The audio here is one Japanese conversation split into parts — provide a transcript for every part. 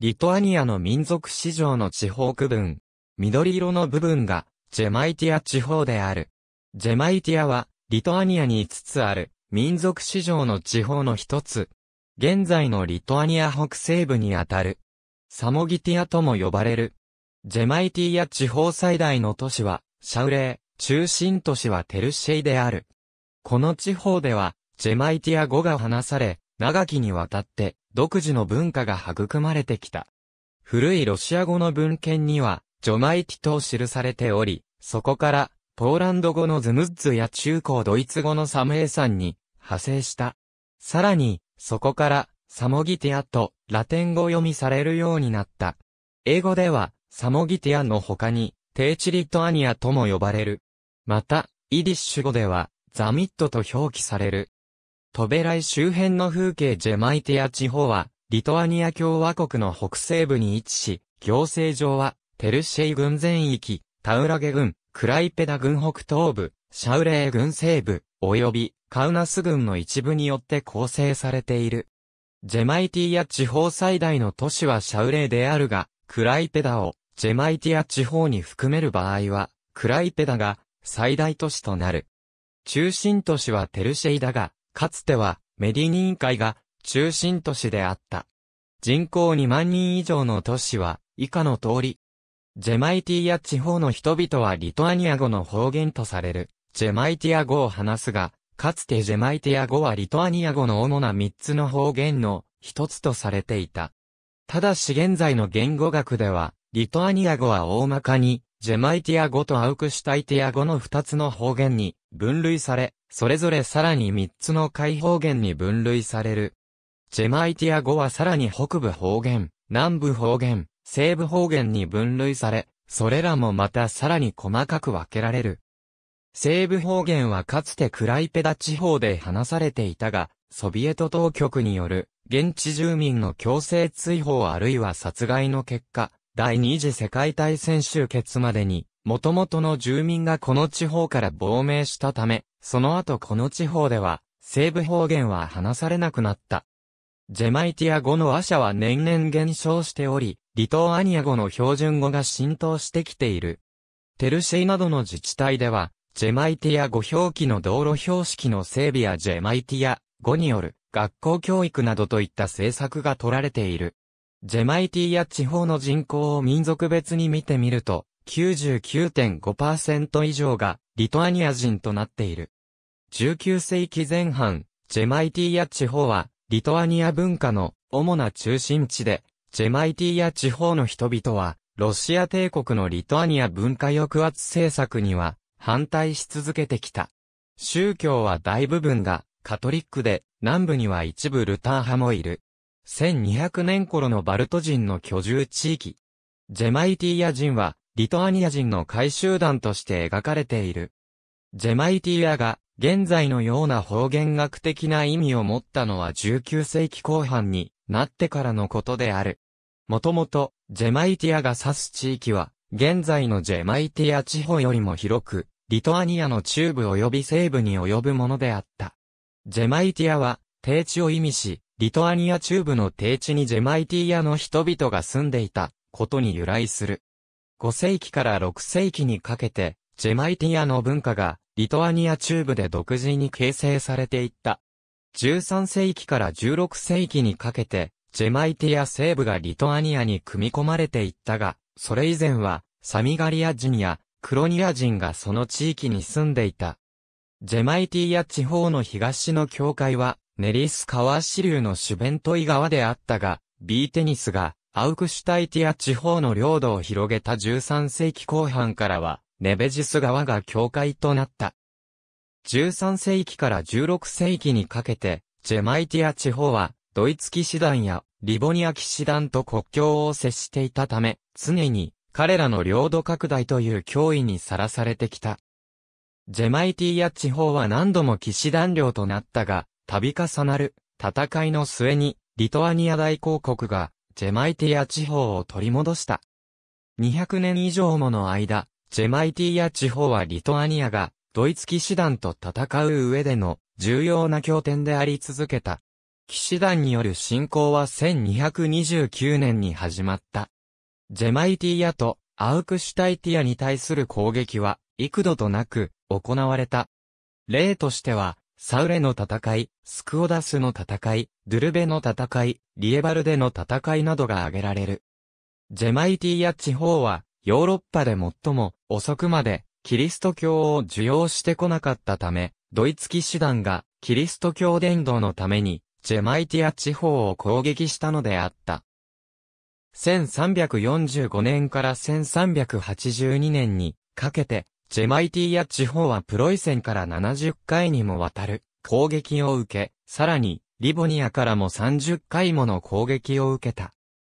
リトアニアの民族市場の地方区分、緑色の部分が、ジェマイティア地方である。ジェマイティアは、リトアニアに5つある、民族市場の地方の一つ。現在のリトアニア北西部にあたる。サモギティアとも呼ばれる。ジェマイティア地方最大の都市は、シャウレー、中心都市はテルシェイである。この地方では、ジェマイティア語が話され、長きにわたって、独自の文化が育まれてきた。古いロシア語の文献には、ジョマイティと記されており、そこから、ポーランド語のズムッズや中高ドイツ語のサムエさんに派生した。さらに、そこから、サモギティアとラテン語読みされるようになった。英語では、サモギティアの他に、テーチリトアニアとも呼ばれる。また、イディッシュ語では、ザミットと表記される。トベライ周辺の風景ジェマイティア地方は、リトアニア共和国の北西部に位置し、行政上は、ペルシェイ軍全域、タウラゲ軍、クライペダ軍北東部、シャウレー軍西部、及びカウナス軍の一部によって構成されている。ジェマイティア地方最大の都市はシャウレーであるが、クライペダをジェマイティア地方に含める場合は、クライペダが最大都市となる。中心都市はテルシェイだが、かつてはメディニン海が中心都市であった。人口2万人以上の都市は以下の通り。ジェマイティア地方の人々はリトアニア語の方言とされる、ジェマイティア語を話すが、かつてジェマイティア語はリトアニア語の主な3つの方言の一つとされていた。ただし現在の言語学では、リトアニア語は大まかにジェマイティア語とアウクシュタイティア語の二つの方言に分類され、それぞれさらに三つの解方言に分類される。ジェマイティア語はさらに北部方言、南部方言、西部方言に分類され、それらもまたさらに細かく分けられる。西部方言はかつてクライペダ地方で話されていたが、ソビエト当局による現地住民の強制追放あるいは殺害の結果、第二次世界大戦終結までに、元々の住民がこの地方から亡命したため、その後この地方では、西部方言は話されなくなった。ジェマイティア語の話者は年々減少しており、リトアニア語の標準語が浸透してきている。テルシェイなどの自治体では、ジェマイティア語表記の道路標識の整備やジェマイティア語による学校教育などといった政策が取られている。ジェマイティや地方の人口を民族別に見てみると、99.5%以上がリトアニア人となっている。19世紀前半、ジェマイティや地方は、リトアニア文化の主な中心地で、ジェマイティや地方の人々は、ロシア帝国のリトアニア文化抑圧政策には反対し続けてきた。宗教は大部分がカトリックで、南部には一部ルター派もいる。1200年頃のバルト人の居住地域。ジェマイティア人は、リトアニア人の回収団として描かれている。ジェマイティアが、現在のような方言学的な意味を持ったのは19世紀後半になってからのことである。もともと、ジェマイティアが指す地域は、現在のジェマイティア地方よりも広く、リトアニアの中部及び西部に及ぶものであった。ジェマイティアは、低地を意味し、リトアニア中部の低地にジェマイティアの人々が住んでいたことに由来する。5世紀から6世紀にかけて、ジェマイティアの文化がリトアニア中部で独自に形成されていった。13世紀から16世紀にかけて、ジェマイティア西部がリトアニアに組み込まれていったが、それ以前は、サミガリア人やクロニア人がその地域に住んでいた。ジェマイティア地方の東の境界は、ネリス川支流のシュベントイ川であったが、ビーテニスがアウクシュタイティア地方の領土を広げた13世紀後半からは、ネベジス川が境界となった。13世紀から16世紀にかけて、ジェマイティア地方は、ドイツ騎士団やリボニア騎士団と国境を接していたため、常に彼らの領土拡大という脅威にさらされてきた。ジェマイティア地方は何度も騎士団領となったが、度重なる戦いの末に、リトアニア大公国が、ジェマイティア地方を取り戻した。200年以上もの間、ジェマイティア地方はリトアニアが、ドイツ騎士団と戦う上での、重要な拠点であり続けた。騎士団による侵攻は1229年に始まった。ジェマイティアとアウクシュタイティアに対する攻撃は幾度となく行われた。例としては、サウレの戦い、スクオダスの戦い、ドゥルベの戦い、リエバルデの戦いなどが挙げられる。ジェマイティア地方は、ヨーロッパで最も遅くまでキリスト教を受容してこなかったため、ドイツ騎士団がキリスト教伝道のためにジェマイティア地方を攻撃したのであった。1345年から1382年にかけてジェマイティや地方はプロイセンから70回にもわたる攻撃を受け、さらに、リボニアからも30回もの攻撃を受けた。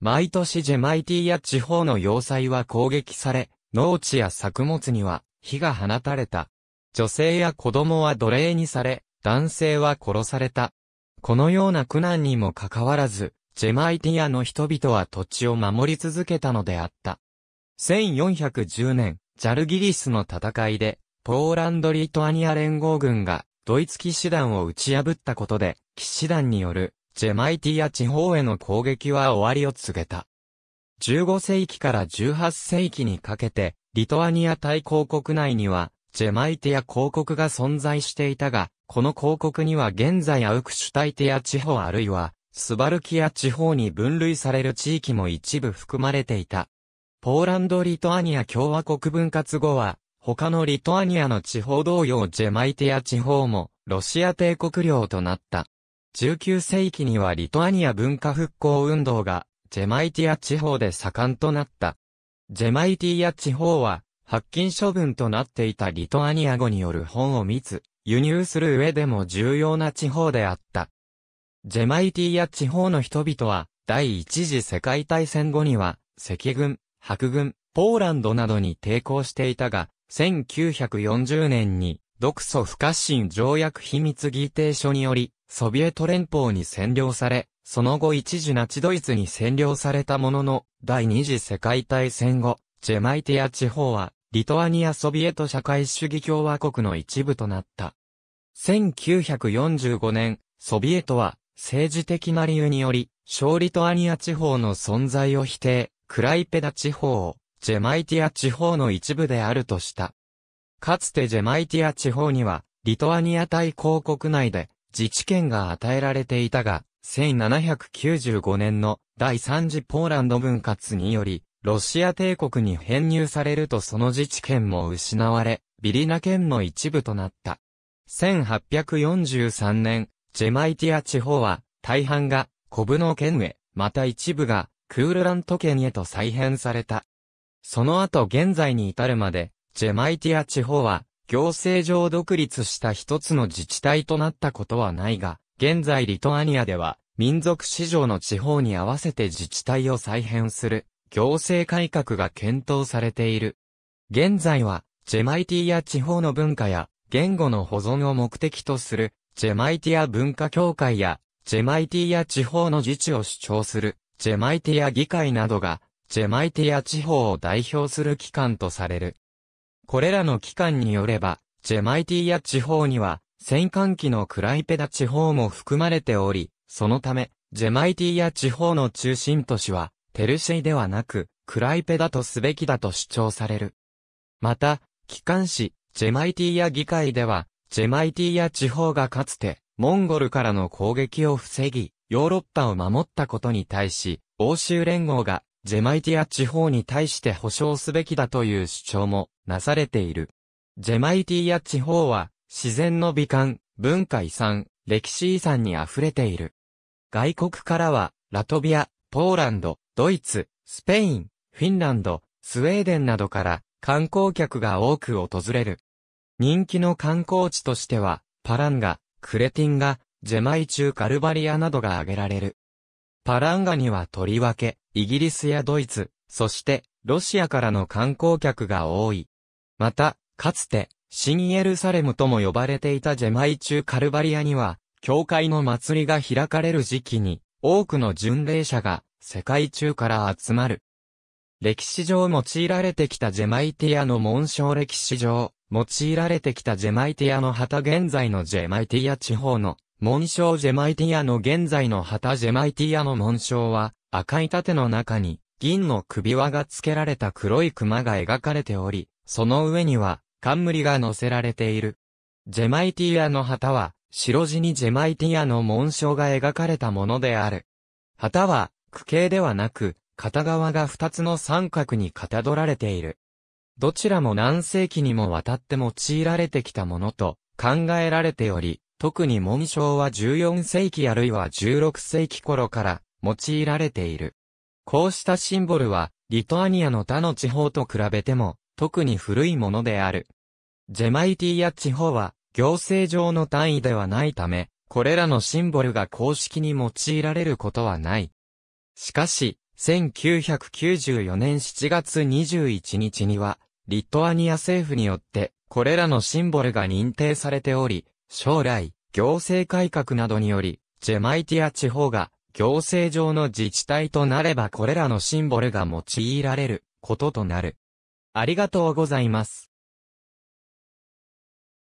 毎年ジェマイティや地方の要塞は攻撃され、農地や作物には火が放たれた。女性や子供は奴隷にされ、男性は殺された。このような苦難にもかかわらず、ジェマイティアの人々は土地を守り続けたのであった。1410年、ジャルギリスの戦いで、ポーランド・リトアニア連合軍が、ドイツ騎士団を打ち破ったことで、騎士団による、ジェマイティア地方への攻撃は終わりを告げた。15世紀から18世紀にかけて、リトアニア大公国内には、ジェマイティア公国が存在していたが、この公国には現在アウクシュタイティア地方あるいは、スバルキア地方に分類される地域も一部含まれていた。ポーランド・リトアニア共和国分割後は、他のリトアニアの地方同様ジェマイティア地方も、ロシア帝国領となった。19世紀にはリトアニア文化復興運動が、ジェマイティア地方で盛んとなった。ジェマイティア地方は、発禁処分となっていたリトアニア語による本を密、輸入する上でも重要な地方であった。ジェマイティア地方の人々は、第一次世界大戦後には、赤軍、白軍、ポーランドなどに抵抗していたが、1940年に、独ソ不可侵条約秘密議定書により、ソビエト連邦に占領され、その後一時ナチドイツに占領されたものの、第二次世界大戦後、ジェマイティア地方は、リトアニアソビエト社会主義共和国の一部となった。1945年、ソビエトは、政治的な理由により、小リトアニア地方の存在を否定、クライペダ地方、ジェマイティア地方の一部であるとした。かつてジェマイティア地方には、リトアニア大公国内で自治権が与えられていたが、1795年の第3次ポーランド分割により、ロシア帝国に編入されるとその自治権も失われ、ビリナ県の一部となった。1843年、ジェマイティア地方は、大半が、コブノ県へ、また一部が、クールラント県へと再編された。その後現在に至るまで、ジェマイティア地方は、行政上独立した一つの自治体となったことはないが、現在リトアニアでは、民族市場の地方に合わせて自治体を再編する、行政改革が検討されている。現在は、ジェマイティア地方の文化や、言語の保存を目的とする、ジェマイティア文化協会や、ジェマイティア地方の自治を主張する、ジェマイティア議会などが、ジェマイティア地方を代表する機関とされる。これらの機関によれば、ジェマイティア地方には、戦艦機のクライペダ地方も含まれており、そのため、ジェマイティア地方の中心都市は、ペルシェイではなく、クライペダとすべきだと主張される。また、機関紙、ジェマイティア議会では、ジェマイティア地方がかつて、モンゴルからの攻撃を防ぎ、ヨーロッパを守ったことに対し、欧州連合がジェマイティア地方に対して保障すべきだという主張もなされている。ジェマイティア地方は自然の美観、文化遺産、歴史遺産に溢れている。外国からはラトビア、ポーランド、ドイツ、スペイン、フィンランド、スウェーデンなどから観光客が多く訪れる。人気の観光地としては、パランガ、クレティンガ、ジェマイ中カルバリアなどが挙げられる。パランガにはとりわけ、イギリスやドイツ、そしてロシアからの観光客が多い。また、かつて、新エルサレムとも呼ばれていたジェマイ中カルバリアには、教会の祭りが開かれる時期に、多くの巡礼者が世界中から集まる。歴史上用いられてきたジェマイティアの紋章歴史上、用いられてきたジェマイティアの旗現在のジェマイティア地方の紋章ジェマイティアの現在の旗ジェマイティアの紋章は、赤い盾の中に、銀の首輪が付けられた黒い熊が描かれており、その上には、冠が乗せられている。ジェマイティアの旗は、白地にジェマイティアの紋章が描かれたものである。旗は、区形ではなく、片側が二つの三角にかたどられている。どちらも何世紀にもわたって用いられてきたものと考えられており、特に紋章は14世紀あるいは16世紀頃から用いられている。こうしたシンボルは、リトアニアの他の地方と比べても、特に古いものである。ジェマイティや地方は、行政上の単位ではないため、これらのシンボルが公式に用いられることはない。しかし、1994年7月21日には、リトアニア政府によって、これらのシンボルが認定されており、将来、行政改革などにより、ジェマイティア地方が行政上の自治体となればこれらのシンボルが用いられることとなる。ありがとうございます。